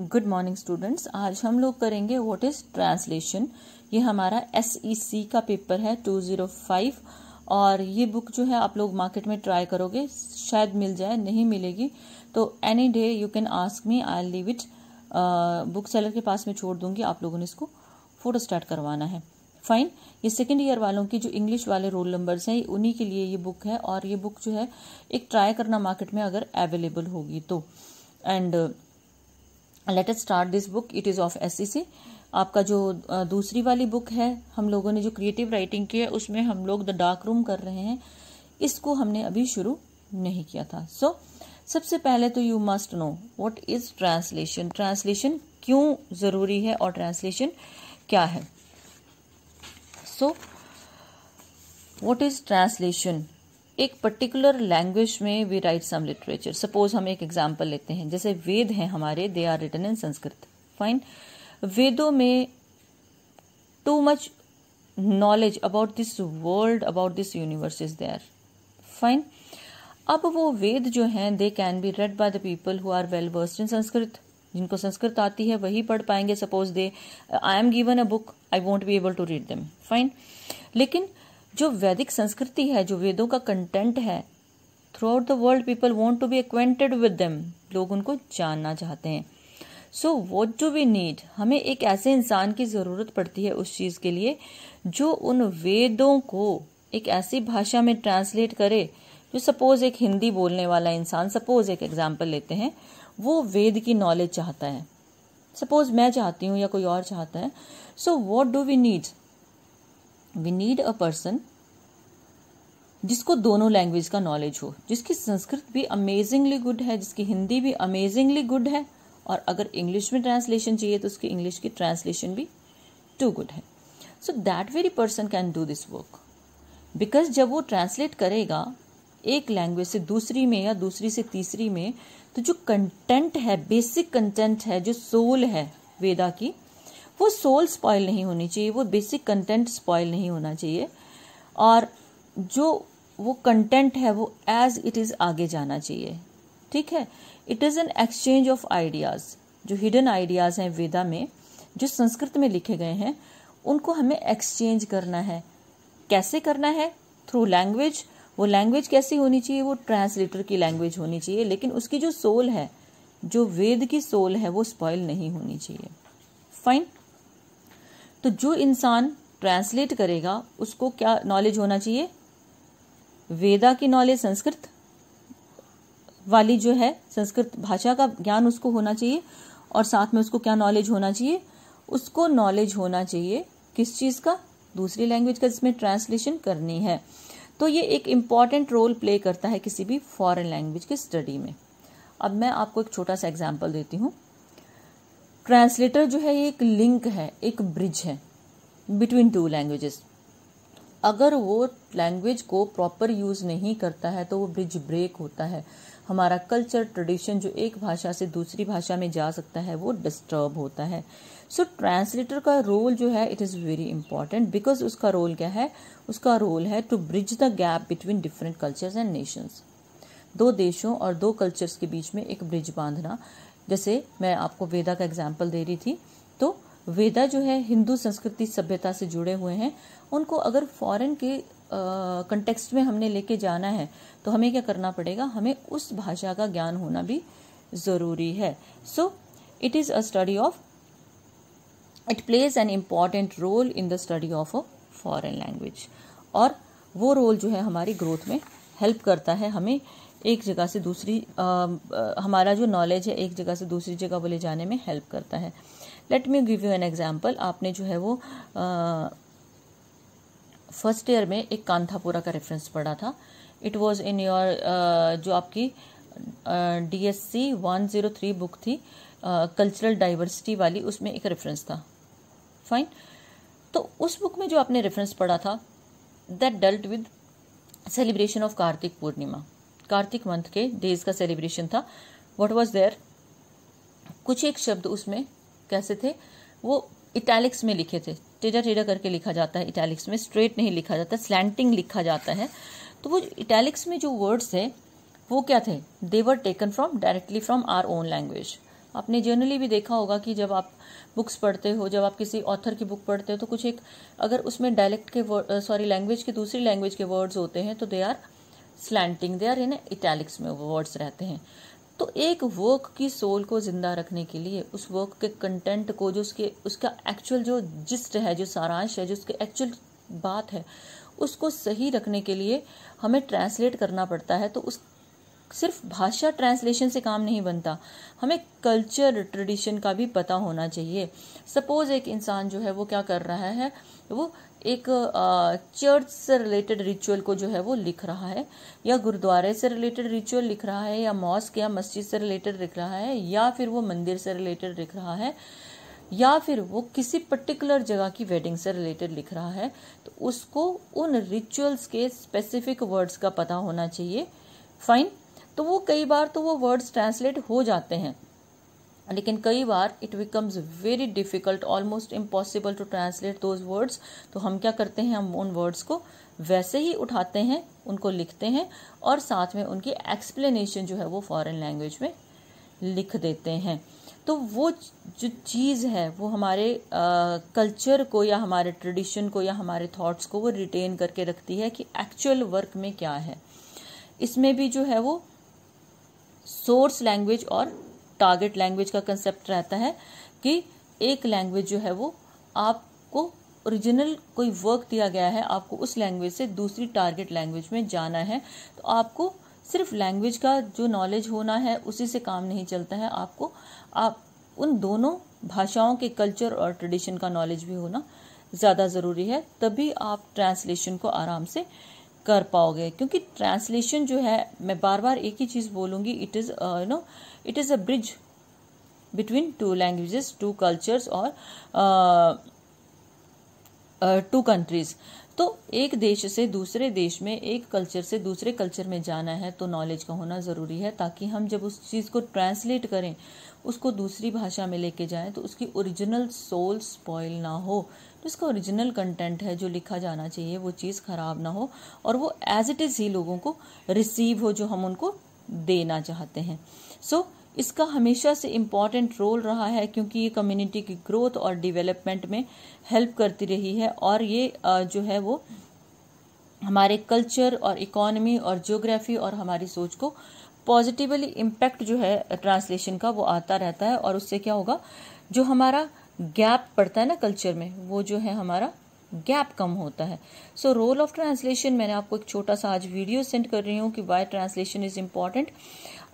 good morning students आज हम लोग करेंगे व्हाट इज ट्रांसलेशन ये हमारा एस ई सी का पेपर है टू जीरो फाइव और ये बुक जो है आप लोग मार्केट में ट्राई करोगे शायद मिल जाए नहीं मिलेगी तो any day you can ask me I leave it book seller के पास मैं छोड़ दूंगी आप लोगों ने इसको फोटो स्टार्ट करवाना है फाइन ये सेकेंड ईयर वालों की जो इंग्लिश वाले रोल नंबर्स हैं उन्हीं के लिए ये बुक है और ये बुक जो है एक ट्राई करना मार्केट में अगर अवेलेबल होगी तो and uh, let's start this book it is of as आपका जो दूसरी वाली बुक है हम लोगों ने जो क्रिएटिव राइटिंग की है उसमें हम लोग द डार्क रूम कर रहे हैं इसको हमने अभी शुरू नहीं किया था सो so, सबसे पहले तो you must know what is translation translation क्यों ज़रूरी है और ट्रांसलेशन क्या है सो वट इज़ ट्रांसलेशन एक पर्टिकुलर लैंग्वेज में we write some literature suppose हम एक एग्जाम्पल लेते हैं जैसे वेद हैं हमारे they are written in Sanskrit fine वेदों में too much knowledge about this world about this universe is there fine अब वो वेद जो हैं they can be read by the people who are well versed in Sanskrit जिनको संस्कृत आती है वही पढ़ पाएंगे suppose they I am given a book I won't be able to read them fine लेकिन जो वैदिक संस्कृति है जो वेदों का कंटेंट है throughout the world people want to be acquainted with them लोग उनको जानना चाहते हैं so what do we need हमें एक ऐसे इंसान की ज़रूरत पड़ती है उस चीज़ के लिए जो उन वेदों को एक ऐसी भाषा में ट्रांसलेट करे जो सपोज एक हिंदी बोलने वाला इंसान सपोज एक एग्जाम्पल लेते हैं वो वेद की नॉलेज चाहता है सपोज मैं चाहती हूँ या कोई और चाहता है so what do we need we need a person जिसको दोनों लैंग्वेज का नॉलेज हो जिसकी संस्कृत भी अमेजिंगली गुड है जिसकी हिंदी भी अमेजिंगली गुड है और अगर इंग्लिश में ट्रांसलेशन चाहिए तो उसकी इंग्लिश की ट्रांसलेशन भी टू गुड है so that very person can do this work because जब वो ट्रांसलेट करेगा एक लैंग्वेज से दूसरी में या दूसरी से तीसरी में तो जो कंटेंट है बेसिक कंटेंट है जो सोल है वेदा की वो सोल स्पॉयल नहीं होनी चाहिए वो बेसिक कंटेंट स्पॉयल नहीं होना चाहिए और जो वो कंटेंट है वो एज इट इज़ आगे जाना चाहिए ठीक है it is an exchange of ideas जो हिडन आइडियाज़ हैं वेदा में जो संस्कृत में लिखे गए हैं उनको हमें एक्सचेंज करना है कैसे करना है थ्रू लैंग्वेज वो लैंग्वेज कैसी होनी चाहिए वो ट्रांसलेटर की लैंग्वेज होनी चाहिए लेकिन उसकी जो सोल है जो वेद की सोल है वो स्पॉइल नहीं होनी चाहिए फाइन तो जो इंसान ट्रांसलेट करेगा उसको क्या नॉलेज होना चाहिए वेदा की नॉलेज संस्कृत वाली जो है संस्कृत भाषा का ज्ञान उसको होना चाहिए और साथ में उसको क्या नॉलेज होना चाहिए उसको नॉलेज होना चाहिए किस चीज़ का दूसरी लैंग्वेज का जिसमें ट्रांसलेशन करनी है तो ये एक इम्पॉर्टेंट रोल प्ले करता है किसी भी फॉरेन लैंग्वेज के स्टडी में अब मैं आपको एक छोटा सा एग्जाम्पल देती हूँ ट्रांसलेटर जो है ये एक लिंक है एक ब्रिज है बिटवीन टू लैंग्वेजेस अगर वो लैंग्वेज को प्रॉपर यूज़ नहीं करता है तो वो ब्रिज ब्रेक होता है हमारा कल्चर ट्रेडिशन जो एक भाषा से दूसरी भाषा में जा सकता है वो डिस्टर्ब होता है सो so, ट्रांसलेटर का रोल जो है it is very important because उसका रोल क्या है उसका रोल है to bridge the gap between different cultures and nations दो देशों और दो कल्चर्स के बीच में एक ब्रिज बांधना जैसे मैं आपको वेदा का एग्जाम्पल दे रही थी तो वेदा जो है हिंदू संस्कृति सभ्यता से जुड़े हुए हैं उनको अगर फॉरेन के कंटेक्स्ट में हमने लेके जाना है तो हमें क्या करना पड़ेगा हमें उस भाषा का ज्ञान होना भी ज़रूरी है so it is a study of it plays an important role in the study of a foreign language और वो रोल जो है हमारी ग्रोथ में हेल्प करता है हमें एक जगह से दूसरी आ, आ, हमारा जो नॉलेज है एक जगह से दूसरी जगह वो ले जाने में हेल्प करता है let me give you an example आपने जो है वो फर्स्ट ईयर में एक कांथापुरा का रेफरेंस पढ़ा था इट वॉज़ इन योर जो आपकी D S C one zero three book थी कल्चरल uh, डाइवर्सिटी वाली उसमें एक रेफरेंस था फाइन तो उस बुक में जो आपने रेफरेंस पढ़ा था that dealt with celebration of Kartik Purnima Kartik month के डेज का सेलिब्रेशन था वट वॉज देयर कुछ एक शब्द उसमें कैसे थे वो इटैलिक्स में लिखे थे टेढ़ा टेढ़ा करके लिखा जाता है इटैलिक्स में स्ट्रेट नहीं लिखा जाता स्लैंटिंग लिखा जाता है तो वो इटैलिक्स में जो वर्ड्स थे वो क्या थे they were taken from directly from our own language आपने जर्नली भी देखा होगा कि जब आप बुक्स पढ़ते हो जब आप किसी ऑथर की बुक पढ़ते हो तो कुछ एक अगर उसमें डायलेक्ट के सॉरी लैंग्वेज के दूसरी लैंग्वेज के वर्ड्स होते हैं तो they are slanting they are in italics में वो वर्ड्स रहते हैं तो एक वर्क की सोल को जिंदा रखने के लिए उस वर्क के कंटेंट को जो उसके उसका एक्चुअल जो जिस्ट है जो सारांश है जो उसके एक्चुअल बात है उसको सही रखने के लिए हमें ट्रांसलेट करना पड़ता है तो उस सिर्फ भाषा ट्रांसलेशन से काम नहीं बनता हमें कल्चर ट्रेडिशन का भी पता होना चाहिए सपोज एक इंसान जो है वो क्या कर रहा है वो एक चर्च से रिलेटेड रिचुअल को जो है वो लिख रहा है या गुरुद्वारे से रिलेटेड रिचुअल लिख रहा है या मॉस्क या मस्जिद से रिलेटेड लिख रहा है या फिर वो मंदिर से रिलेटेड लिख रहा है या फिर वो किसी पर्टिकुलर जगह की वेडिंग से रिलेटेड लिख रहा है तो उसको उन रिचुअल्स के स्पेसिफिक वर्ड्स का पता होना चाहिए फाइन तो वो कई बार तो वो वर्ड्स ट्रांसलेट हो जाते हैं लेकिन कई बार it becomes very difficult almost impossible to translate those words तो हम क्या करते हैं हम उन वर्ड्स को वैसे ही उठाते हैं उनको लिखते हैं और साथ में उनकी एक्सप्लेनेशन जो है वो फॉरेन लैंग्वेज में लिख देते हैं तो वो जो चीज़ है वो हमारे कल्चर को या हमारे ट्रेडिशन को या हमारे थॉट्स को वो रिटेन करके रखती है कि एक्चुअल वर्क में क्या है इसमें भी जो है वो सोर्स लैंग्वेज और टारगेट लैंग्वेज का कंसेप्ट रहता है कि एक लैंग्वेज जो है वो आपको ओरिजिनल कोई वर्क दिया गया है आपको उस लैंग्वेज से दूसरी टारगेट लैंग्वेज में जाना है तो आपको सिर्फ लैंग्वेज का जो नॉलेज होना है उसी से काम नहीं चलता है आपको आप उन दोनों भाषाओं के कल्चर और ट्रेडिशन का नॉलेज भी होना ज़्यादा ज़रूरी है तभी आप ट्रांसलेशन को आराम से कर पाओगे क्योंकि ट्रांसलेशन जो है मैं बार बार एक ही चीज़ बोलूँगी it is you know it is a bridge between two languages two cultures और uh, टू कंट्रीज तो एक देश से दूसरे देश में एक कल्चर से दूसरे कल्चर में जाना है तो नॉलेज का होना ज़रूरी है ताकि हम जब उस चीज़ को ट्रांसलेट करें उसको दूसरी भाषा में लेके जाएं तो उसकी ओरिजिनल सोल स्पॉइल ना हो तो ओरिजिनल कंटेंट है जो लिखा जाना चाहिए वो चीज़ ख़राब ना हो और वो एज इट इज़ ही लोगों को रिसीव हो जो हम उनको देना चाहते हैं सो so, इसका हमेशा से इम्पॉर्टेंट रोल रहा है क्योंकि ये कम्युनिटी की ग्रोथ और डेवलपमेंट में हेल्प करती रही है और ये जो है वो हमारे कल्चर और इकोनमी और ज्योग्राफी और हमारी सोच को पॉजिटिवली इम्पैक्ट जो है ट्रांसलेशन का वो आता रहता है और उससे क्या होगा जो हमारा गैप पड़ता है ना कल्चर में वो जो है हमारा गैप कम होता है सो रोल ऑफ ट्रांसलेशन मैंने आपको एक छोटा सा आज वीडियो सेंड कर रही हूँ कि वाई ट्रांसलेशन इज इम्पॉर्टेंट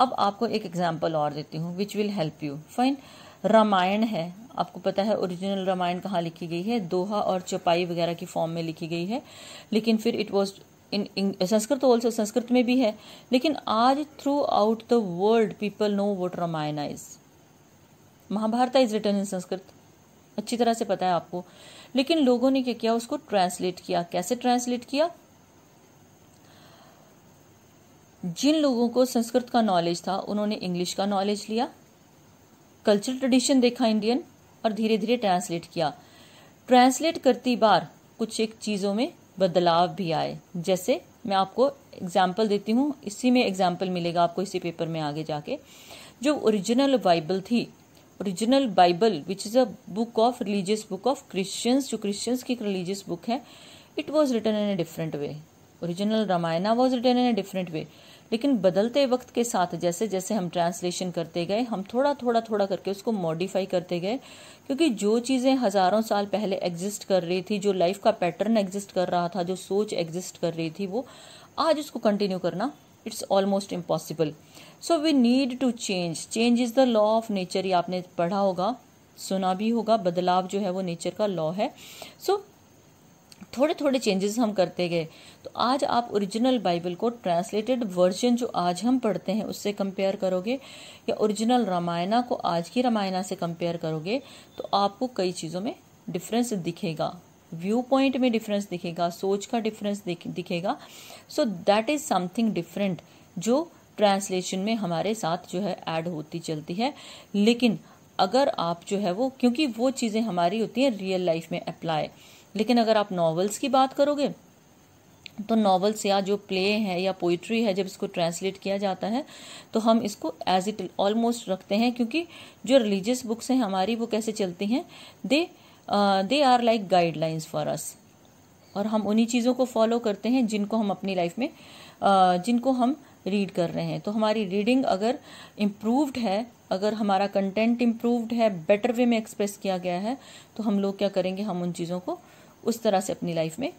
अब आपको एक एग्जाम्पल और देती हूँ which will help you fine Ramayana है आपको पता है ओरिजिनल रामायण कहाँ लिखी गई है दोहा और चौपाई वगैरह की फॉर्म में लिखी गई है लेकिन फिर it was in Sanskrit also तो संस्कृत में भी है लेकिन आज throughout the world people know what Ramayana is Mahabharata is written in Sanskrit अच्छी तरह से पता है आपको लेकिन लोगों ने क्या किया उसको ट्रांसलेट किया कैसे ट्रांसलेट किया जिन लोगों को संस्कृत का नॉलेज था उन्होंने इंग्लिश का नॉलेज लिया कल्चरल ट्रेडिशन देखा इंडियन और धीरे धीरे ट्रांसलेट किया ट्रांसलेट करती बार कुछ एक चीज़ों में बदलाव भी आए जैसे मैं आपको एग्जाम्पल देती हूँ इसी में एग्जाम्पल मिलेगा आपको इसी पेपर में आगे जाके जो ओरिजिनल बाइबल थी original Bible which is a book of religious book of Christians जो क्रिश्चियंस की रिलीजियस बुक है it was written in a different way original Ramayana was written in a different way लेकिन बदलते वक्त के साथ जैसे जैसे हम ट्रांसलेशन करते गए हम थोड़ा थोड़ा थोड़ा करके उसको मॉडिफाई करते गए क्योंकि जो चीज़ें हज़ारों साल पहले एग्जिस्ट कर रही थी जो लाइफ का पैटर्न एग्जिस्ट कर रहा था जो सोच एग्जिस्ट कर रही थी वो आज उसको कंटिन्यू करना it's almost impossible so we need to change change is the law of nature ये आपने पढ़ा होगा सुना भी होगा बदलाव जो है वो नेचर का लॉ है सो so, थोड़े थोड़े चेंजेस हम करते गए तो आज आप ओरिजिनल बाइबल को ट्रांसलेटेड वर्जन जो आज हम पढ़ते हैं उससे कंपेयर करोगे या ओरिजिनल रामायणा को आज की रामायणा से कंपेयर करोगे तो आपको कई चीज़ों में डिफरेंस दिखेगा व्यू पॉइंट में डिफरेंस दिखेगा सोच का डिफरेंस दिखेगा so that is something different जो ट्रांसलेशन में हमारे साथ जो है ऐड होती चलती है लेकिन अगर आप जो है वो क्योंकि वो चीज़ें हमारी होती हैं रियल लाइफ में अप्लाई लेकिन अगर आप नॉवेल्स की बात करोगे तो नॉवेल्स या जो प्ले है या पोइट्री है जब इसको ट्रांसलेट किया जाता है तो हम इसको एज इट ऑलमोस्ट रखते हैं क्योंकि जो रिलीजियस बुक्स हैं हमारी वो कैसे चलती हैं they they are like guidelines for us और हम उन्हीं चीज़ों को फॉलो करते हैं जिनको हम अपनी लाइफ में uh, जिनको हम रीड कर रहे हैं तो हमारी रीडिंग अगर इम्प्रूव्ड है अगर हमारा कंटेंट इम्प्रूव्ड है बेटर वे में एक्सप्रेस किया गया है तो हम लोग क्या करेंगे हम उन चीज़ों को उस तरह से अपनी लाइफ में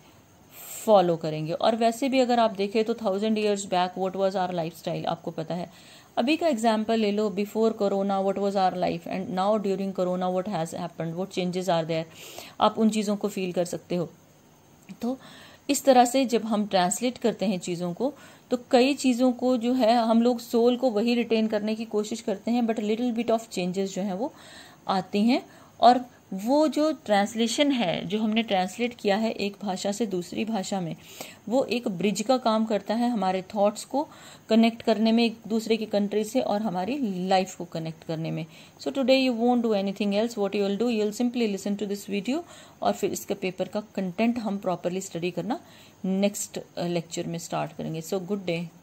फॉलो करेंगे और वैसे भी अगर आप देखें तो thousand years back what was our life style आपको पता है अभी का एग्जाम्पल ले लो before corona what was our life and now during corona what has happen what changes are there आप उन चीज़ों को फील कर सकते हो तो इस तरह से जब हम ट्रांसलेट करते हैं चीज़ों को तो कई चीज़ों को जो है हम लोग सोल को वही रिटेन करने की कोशिश करते हैं but little bit of changes जो हैं वो आती हैं और वो जो ट्रांसलेशन है जो हमने ट्रांसलेट किया है एक भाषा से दूसरी भाषा में वो एक ब्रिज का काम करता है हमारे थॉट्स को कनेक्ट करने में एक दूसरे की कंट्री से और हमारी लाइफ को कनेक्ट करने में so today you won't do anything else what you will do you will simply listen to this video और फिर इसके पेपर का कंटेंट हम प्रॉपरली स्टडी करना नेक्स्ट लेक्चर uh, में स्टार्ट करेंगे सो गुड डे